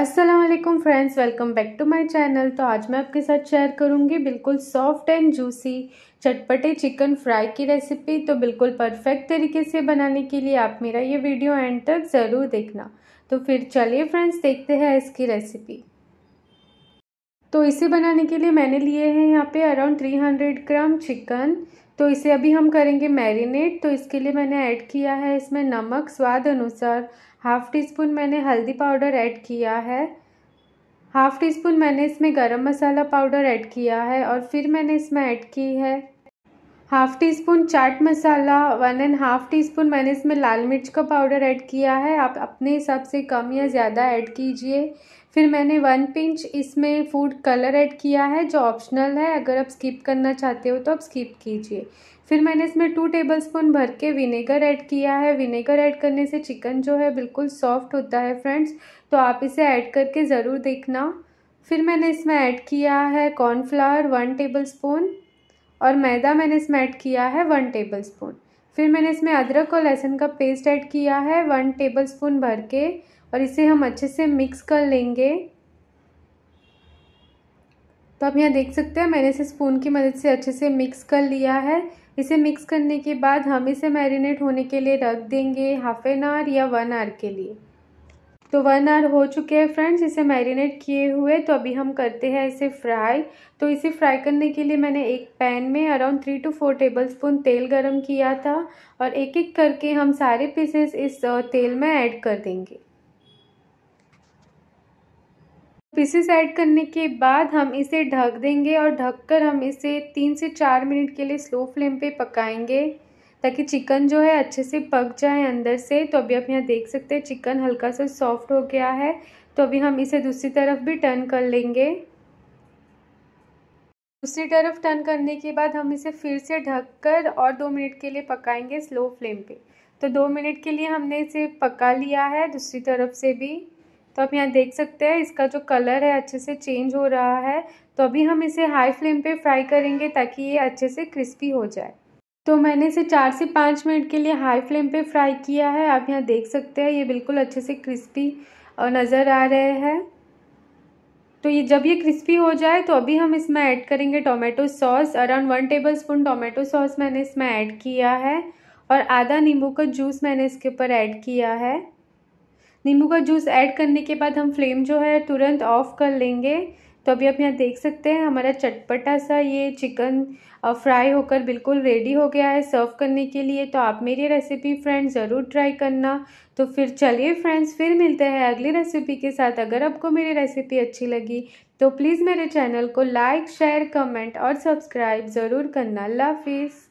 Aslam friends welcome back to my channel तो आज मैं आपके साथ शेयर करूंगी बिल्कुल सॉफ्ट एंड जूसी चटपटे चिकन फ्राई की रेसिपी तो बिल्कुल परफेक्ट तरीके से बनाने के लिए आप मेरा ये वीडियो एंड तक ज़रूर देखना तो फिर चलिए फ्रेंड्स देखते हैं इसकी रेसिपी तो इसे बनाने के लिए मैंने लिए हैं यहाँ पे around three hundred gram chicken तो इसे अभी हम करेंगे मैरिनेट तो इसके लिए मैंने ऐड किया है इसमें नमक स्वाद अनुसार हाफ़ टी स्पून मैंने हल्दी पाउडर ऐड किया है हाफ़ टी स्पून मैंने इसमें गरम मसाला पाउडर ऐड किया है और फिर मैंने इसमें ऐड की है half teaspoon chaat masala one and half teaspoon मैंने इसमें लाल मिर्च का पाउडर ऐड किया है आप अपने हिसाब से कम या ज़्यादा ऐड कीजिए फिर मैंने वन पिंच इसमें फूड कलर ऐड किया है जो ऑप्शनल है अगर आप स्किप करना चाहते हो तो आप स्किप कीजिए फिर मैंने इसमें टू टेबल स्पून भर के विनेगर ऐड किया है विनेगर ऐड करने से चिकन जो है बिल्कुल सॉफ्ट होता है फ्रेंड्स तो आप इसे ऐड करके ज़रूर देखना फिर मैंने इसमें ऐड किया है कॉर्नफ्लावर वन टेबल स्पून और मैदा मैंने इसमें ऐड किया है वन टेबल स्पून फिर मैंने इसमें अदरक और लहसुन का पेस्ट ऐड किया है वन टेबल स्पून भर के और इसे हम अच्छे से मिक्स कर लेंगे तो आप यहाँ देख सकते हैं मैंने इसे स्पून की मदद से अच्छे से मिक्स कर लिया है इसे मिक्स करने के बाद हम इसे मैरिनेट होने के लिए रख देंगे हाफ एन आवर या वन आवर के लिए तो वन आवर हो चुके हैं फ्रेंड्स इसे मैरिनेट किए हुए तो अभी हम करते हैं इसे फ्राई तो इसे फ्राई करने के लिए मैंने एक पैन में around three to four tablespoon तेल गरम किया था और एक एक करके हम सारे पीसेस इस तेल में ऐड कर देंगे पीसेस ऐड करने के बाद हम इसे ढक देंगे और ढककर हम इसे तीन से चार मिनट के लिए स्लो फ्लेम पे पकाएंगे ताकि चिकन जो है अच्छे से पक जाए अंदर से तो अभी आप यहाँ देख सकते हैं चिकन हल्का सा सॉफ्ट हो गया है तो अभी हम इसे दूसरी तरफ भी टर्न कर लेंगे दूसरी तरफ टर्न करने के बाद हम इसे फिर से ढककर और दो मिनट के लिए पकाएंगे स्लो फ्लेम पे तो दो मिनट के लिए हमने इसे पका लिया है दूसरी तरफ से भी तो आप यहाँ देख सकते हैं इसका जो कलर है अच्छे से चेंज हो रहा है तो अभी हम इसे हाई फ्लेम पे फ्राई करेंगे ताकि ये अच्छे से क्रिस्पी हो जाए तो मैंने इसे चार से पाँच मिनट के लिए हाई फ्लेम पे फ्राई किया है आप यहाँ देख सकते हैं ये बिल्कुल अच्छे से क्रिस्पी नज़र आ रहे हैं तो ये जब ये क्रिस्पी हो जाए तो अभी हम इसमें ऐड करेंगे tomato sauce around one tablespoon tomato sauce मैंने इसमें ऐड किया है और आधा नींबू का जूस मैंने इसके ऊपर ऐड किया है नींबू का जूस ऐड करने के बाद हम फ्लेम जो है तुरंत ऑफ कर लेंगे तो अभी आप यहाँ देख सकते हैं हमारा चटपटा सा ये चिकन फ्राई होकर बिल्कुल रेडी हो गया है सर्व करने के लिए तो आप मेरी रेसिपी फ्रेंड्स ज़रूर ट्राई करना तो फिर चलिए फ्रेंड्स फिर मिलते हैं अगली रेसिपी के साथ अगर आपको मेरी रेसिपी अच्छी लगी तो प्लीज़ मेरे चैनल को लाइक शेयर कमेंट और सब्सक्राइब ज़रूर करना अल्लाह हाफिज़